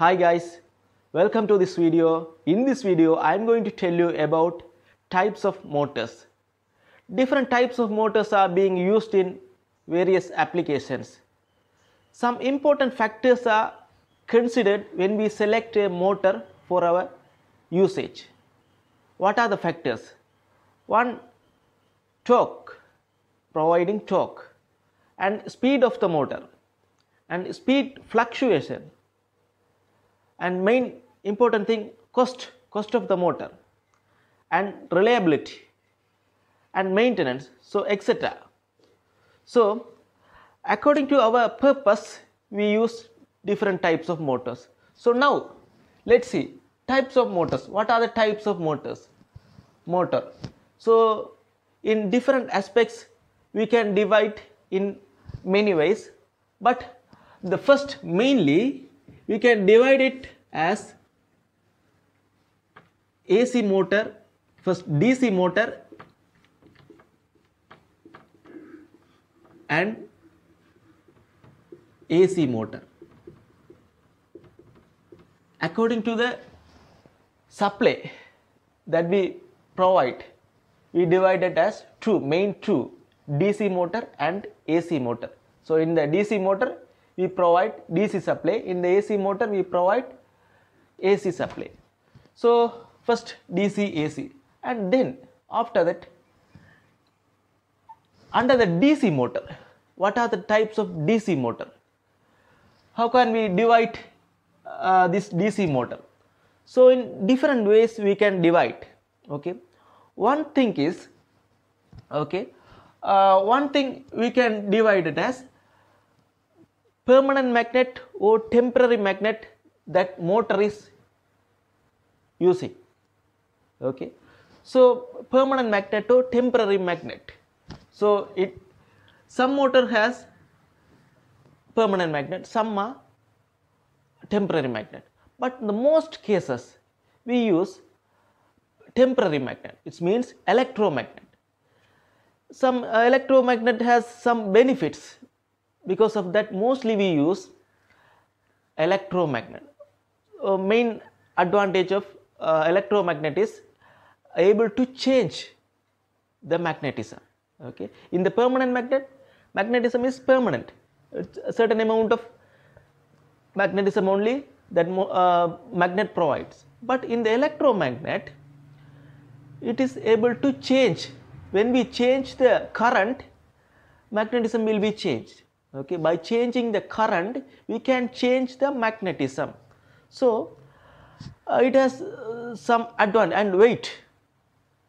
Hi guys, welcome to this video. In this video, I am going to tell you about types of motors. Different types of motors are being used in various applications. Some important factors are considered when we select a motor for our usage. What are the factors? One, torque, providing torque and speed of the motor and speed fluctuation and main important thing cost cost of the motor and reliability and maintenance so etc so according to our purpose we use different types of motors so now let's see types of motors what are the types of motors motor so in different aspects we can divide in many ways but the first mainly we can divide it as AC motor, first DC motor and AC motor. According to the supply that we provide, we divide it as two, main two, DC motor and AC motor. So, in the DC motor, we provide DC supply. In the AC motor, we provide AC supply. So, first DC AC and then after that under the DC motor, what are the types of DC motor? How can we divide uh, this DC motor? So, in different ways we can divide. Okay, one thing is okay, uh, one thing we can divide it as permanent magnet or temporary magnet that motor is using okay so permanent magnet or temporary magnet so it some motor has permanent magnet some are temporary magnet but in the most cases we use temporary magnet it means electromagnet some electromagnet has some benefits because of that mostly we use electromagnet uh, main advantage of uh, electromagnet is able to change the magnetism okay in the permanent magnet magnetism is permanent it's a certain amount of magnetism only that uh, magnet provides but in the electromagnet it is able to change when we change the current magnetism will be changed okay by changing the current we can change the magnetism so uh, it has uh, some advantage and weight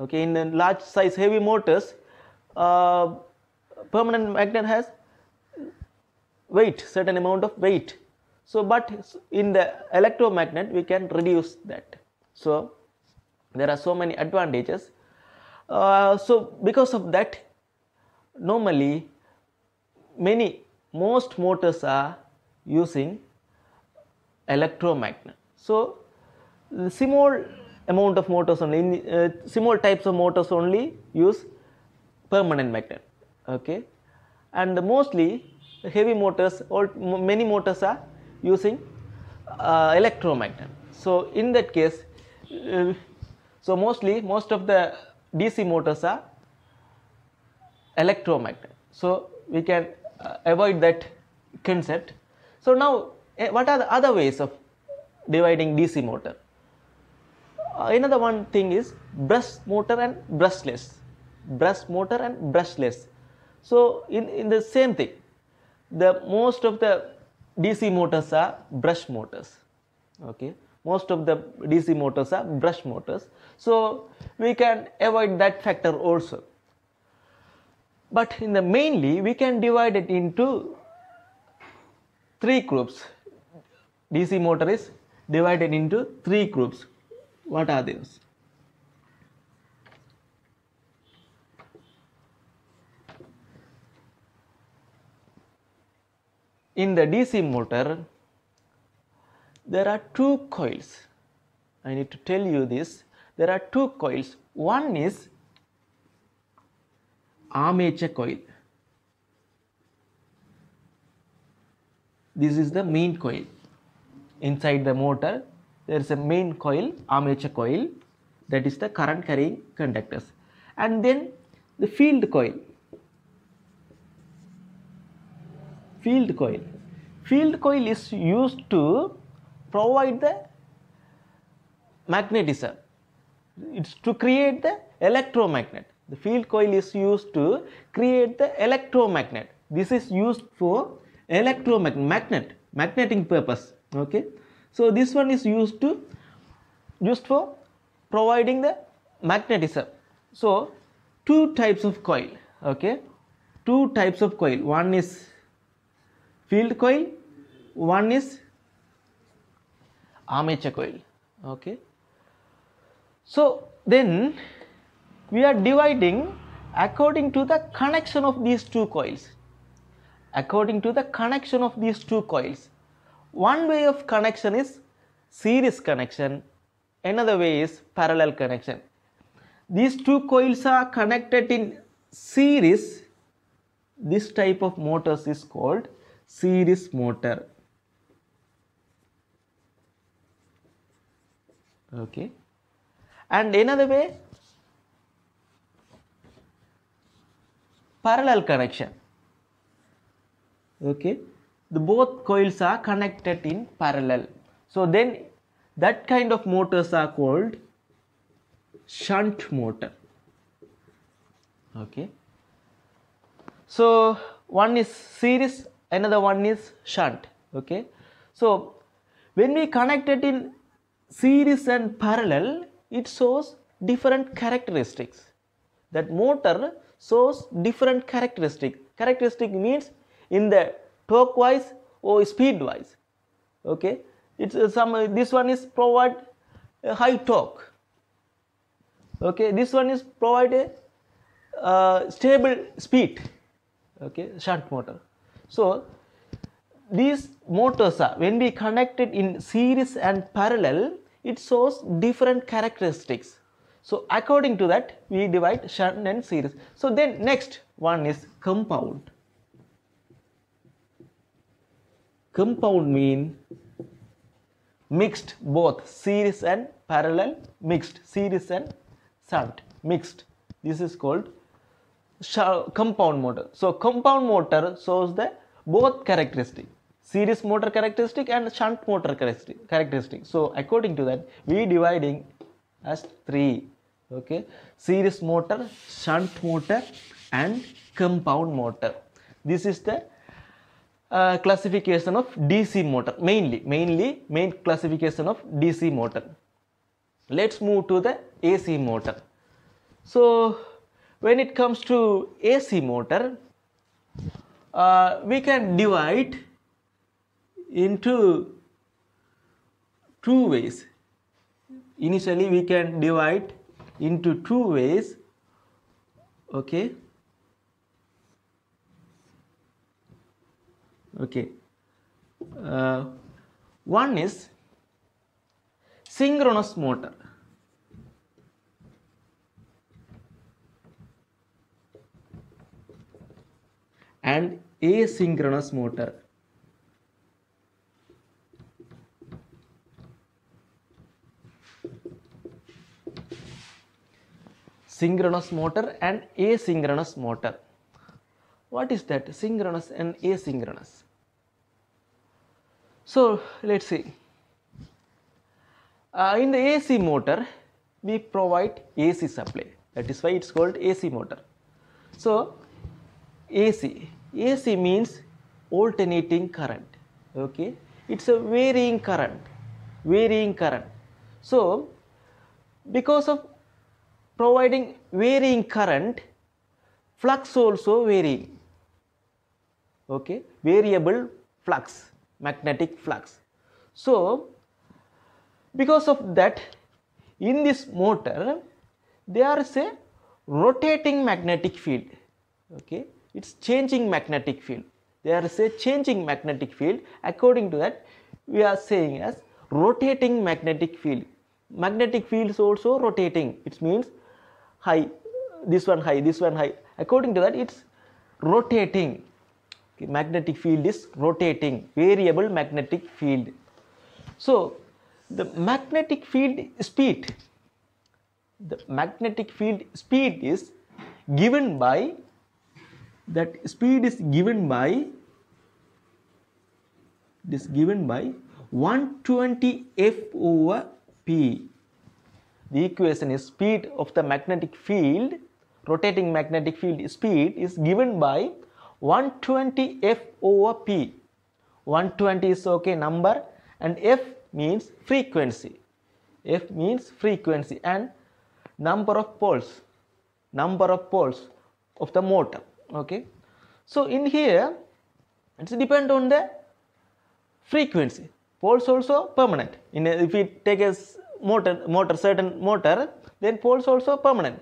okay in large size heavy motors uh, permanent magnet has weight certain amount of weight so but in the electromagnet we can reduce that so there are so many advantages uh, so because of that normally many most motors are using electromagnet. So, small amount of motors only, in, uh, small types of motors only use permanent magnet. Okay, and mostly heavy motors or many motors are using uh, electromagnet. So, in that case, uh, so mostly most of the DC motors are electromagnet. So, we can uh, avoid that concept. So now eh, what are the other ways of dividing DC motor? Uh, another one thing is brush motor and brushless brush motor and brushless so in, in the same thing the most of the dc motors are brush motors okay most of the dc motors are brush motors so we can avoid that factor also but in the mainly we can divide it into three groups DC motor is divided into three groups what are those in the DC motor there are two coils I need to tell you this there are two coils one is armature coil. This is the main coil. Inside the motor, there is a main coil, armature coil, that is the current carrying conductors. And then the field coil. Field coil. Field coil is used to provide the magnetism. It's to create the electromagnet. The field coil is used to create the electromagnet. This is used for electromagnet, magnet, magnetic purpose. Okay. So this one is used to used for providing the magnetism. So two types of coil. Okay. Two types of coil. One is field coil. One is armature coil. Okay. So then we are dividing according to the connection of these two coils according to the connection of these two coils one way of connection is series connection another way is parallel connection these two coils are connected in series this type of motors is called series motor okay and another way parallel connection okay the both coils are connected in parallel so then that kind of motors are called shunt motor okay so one is series another one is shunt okay so when we connect it in series and parallel it shows different characteristics that motor shows different characteristic. Characteristic means in the torque wise or speed wise. Okay, it's uh, some. Uh, this one is provide a high torque. Okay, this one is provide a uh, stable speed. Okay, shunt motor. So these motors are when we connected in series and parallel, it shows different characteristics. So according to that, we divide shunt and series. So then next one is compound. Compound mean mixed both series and parallel mixed series and shunt mixed. This is called compound motor. So compound motor shows the both characteristic series motor characteristic and shunt motor characteristic. So according to that, we dividing as three okay series motor shunt motor and compound motor this is the uh, classification of DC motor mainly mainly main classification of DC motor let's move to the AC motor so when it comes to AC motor uh, we can divide into two ways initially we can divide into two ways okay okay uh, one is synchronous motor and asynchronous motor synchronous motor and asynchronous motor. What is that synchronous and asynchronous? So let's see. Uh, in the AC motor, we provide AC supply. That is why it's called AC motor. So AC, AC means alternating current. Okay, it's a varying current, varying current. So because of providing varying current, flux also varying. Okay, variable flux, magnetic flux. So, because of that, in this motor, there is a rotating magnetic field. Okay, it's changing magnetic field. There is a changing magnetic field. According to that, we are saying as rotating magnetic field. Magnetic field is also rotating. It means high this one high this one high according to that it's rotating magnetic field is rotating variable magnetic field so the magnetic field speed the magnetic field speed is given by that speed is given by it is given by 120 f over p the equation is speed of the magnetic field, rotating magnetic field speed is given by 120 F over P. 120 is okay number and F means frequency. F means frequency and number of poles, number of poles of the motor. Okay. So in here, it depends on the frequency. Poles also permanent. In a, if we take a motor motor certain motor then poles also permanent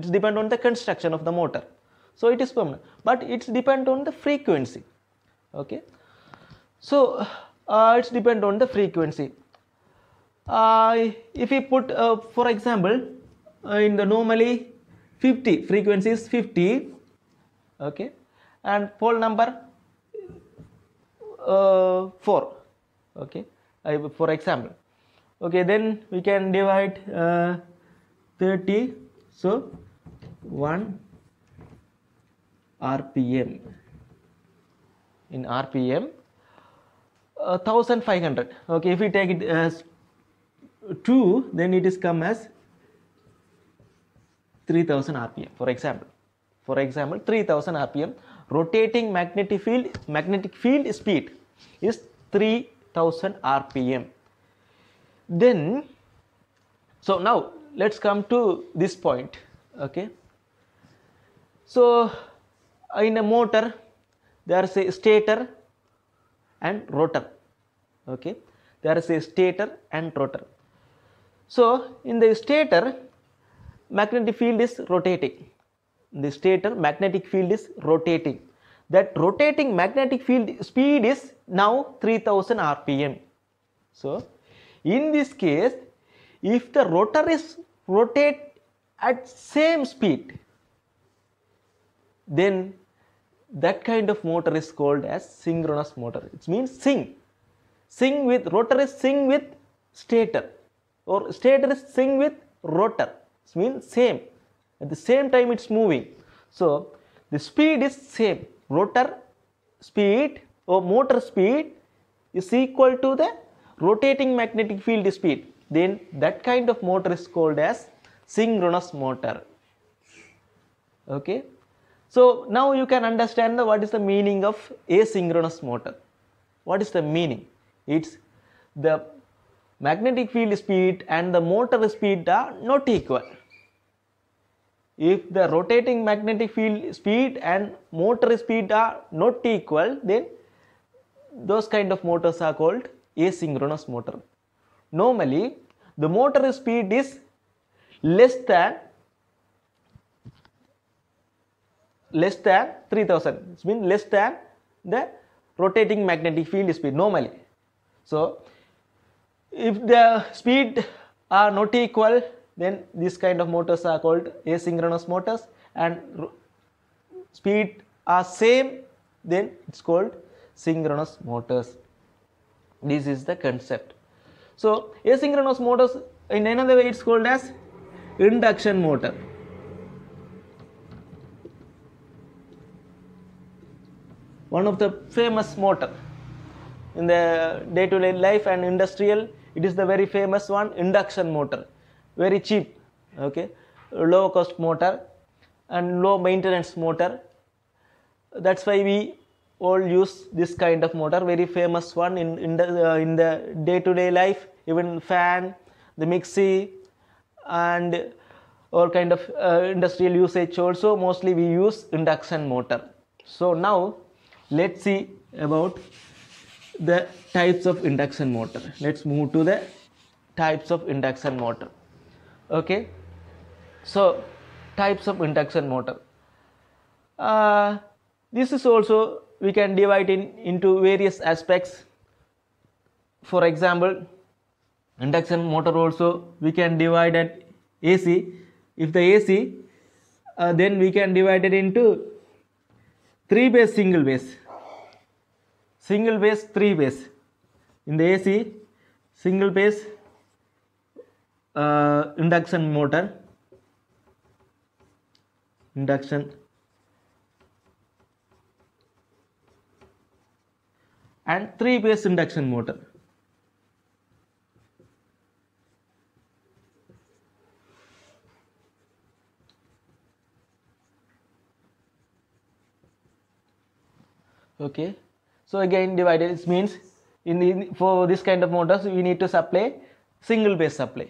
it's depend on the construction of the motor so it is permanent but it's depend on the frequency okay so uh, it's depend on the frequency uh, if we put uh, for example uh, in the normally 50 frequency is 50 okay and pole number uh, 4 okay for example okay then we can divide uh, 30 so 1 rpm in rpm uh, 1500 okay if we take it as 2 then it is come as 3000 rpm for example for example 3000 rpm rotating magnetic field magnetic field speed is 3000 rpm then so now let's come to this point okay so in a motor there is a stator and rotor okay there is a stator and rotor so in the stator magnetic field is rotating in the stator magnetic field is rotating that rotating magnetic field speed is now 3000 rpm so in this case, if the rotor is rotate at same speed, then that kind of motor is called as synchronous motor. It means sing. Sing with rotor is sing with stator or stator is sing with rotor. It means same. At the same time it's moving. So the speed is same. Rotor speed or motor speed is equal to the rotating magnetic field speed then that kind of motor is called as synchronous motor okay so now you can understand the, what is the meaning of asynchronous motor what is the meaning it's the magnetic field speed and the motor speed are not equal if the rotating magnetic field speed and motor speed are not equal then those kind of motors are called asynchronous motor. Normally, the motor speed is less than less than 3000 it means less than the rotating magnetic field speed normally so if the speed are not equal then this kind of motors are called asynchronous motors and speed are same then it's called synchronous motors this is the concept. So asynchronous motors in another way it's called as induction motor. One of the famous motor in the day-to-day -day life and industrial it is the very famous one induction motor very cheap okay low cost motor and low maintenance motor that's why we all use this kind of motor very famous one in, in the uh, in the day to day life even fan the mixie and all kind of uh, industrial usage also mostly we use induction motor so now let's see about the types of induction motor let's move to the types of induction motor okay so types of induction motor uh, this is also we can divide in into various aspects for example induction motor also we can divide at AC if the AC uh, then we can divide it into three base single base single base three base in the AC single base uh, induction motor induction and three phase induction motor. Okay, so again divided This means in, in for this kind of motors we need to supply single phase supply.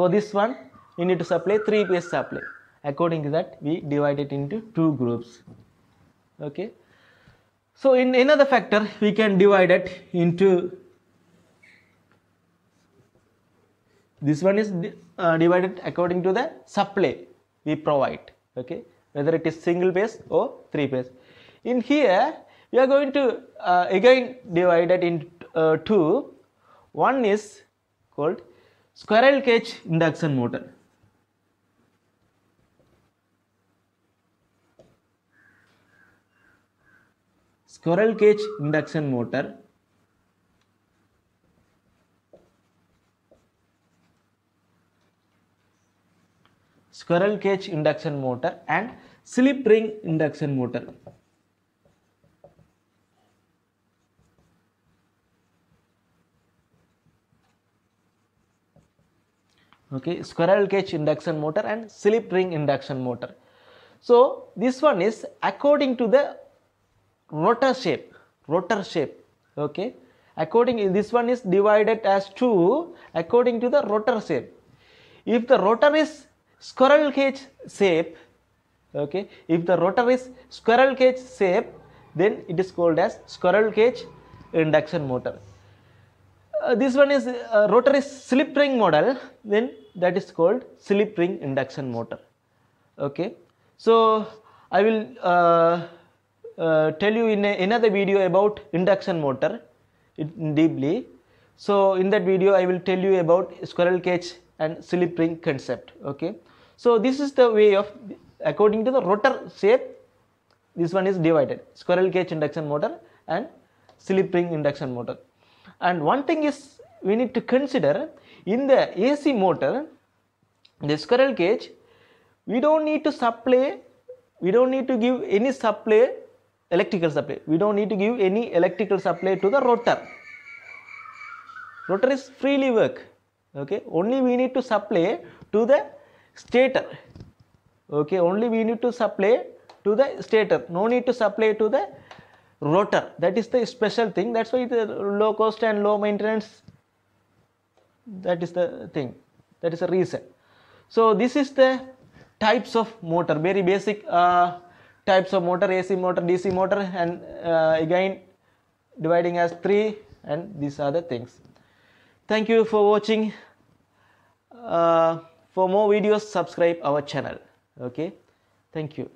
For this one we need to supply three phase supply. According to that we divide it into two groups. Okay, so in another factor, we can divide it into this one is uh, divided according to the supply we provide okay whether it is single phase or three phase in here we are going to uh, again divide it into uh, two one is called squirrel cage induction motor squirrel cage induction motor squirrel cage induction motor and slip ring induction motor okay squirrel cage induction motor and slip ring induction motor so this one is according to the rotor shape rotor shape okay according this one is divided as two according to the rotor shape if the rotor is squirrel cage shape okay if the rotor is squirrel cage shape then it is called as squirrel cage induction motor uh, this one is uh, rotor is slip ring model then that is called slip ring induction motor okay so i will uh, uh, tell you in a, another video about induction motor in deeply. So in that video I will tell you about squirrel cage and slip ring concept. Okay. So this is the way of according to the rotor shape this one is divided squirrel cage induction motor and slip ring induction motor. And one thing is we need to consider in the AC motor the squirrel cage we don't need to supply we don't need to give any supply electrical supply. We don't need to give any electrical supply to the rotor. Rotor is freely work. Okay, only we need to supply to the stator. Okay, only we need to supply to the stator. No need to supply to the rotor. That is the special thing. That's why the low cost and low maintenance. That is the thing. That is the reason. So this is the types of motor. Very basic. Uh, types of motor AC motor DC motor and uh, again dividing as three and these are the things thank you for watching uh, for more videos subscribe our channel okay thank you